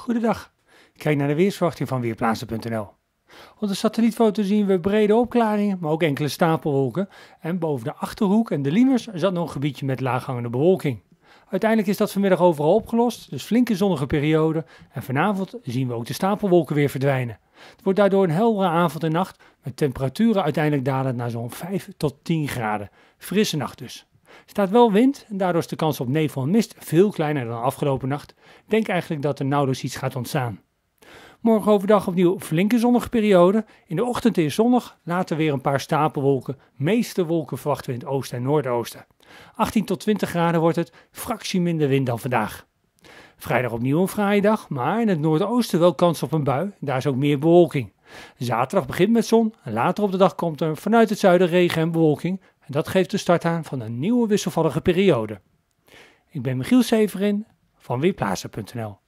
Goedendag. Kijk naar de weersverwachting van Weerplaatsen.nl. Op de satellietfoto zien we brede opklaringen, maar ook enkele stapelwolken. En boven de Achterhoek en de Liemers zat nog een gebiedje met laaghangende bewolking. Uiteindelijk is dat vanmiddag overal opgelost, dus flinke zonnige periode. En vanavond zien we ook de stapelwolken weer verdwijnen. Het wordt daardoor een heldere avond en nacht, met temperaturen uiteindelijk dalend naar zo'n 5 tot 10 graden. Frisse nacht dus staat wel wind en daardoor is de kans op nevel en mist veel kleiner dan afgelopen nacht. denk eigenlijk dat er nauwelijks iets gaat ontstaan. Morgen overdag opnieuw flinke zonnige periode. In de ochtend is zonnig, later weer een paar stapelwolken. Meeste wolken verwachten we in het oosten en noordoosten. 18 tot 20 graden wordt het, fractie minder wind dan vandaag. Vrijdag opnieuw een fraaie dag, maar in het noordoosten wel kans op een bui. Daar is ook meer bewolking. Zaterdag begint met zon, later op de dag komt er vanuit het zuiden regen en bewolking. En dat geeft de start aan van een nieuwe wisselvallige periode. Ik ben Michiel Severin van Weerplaatsen.nl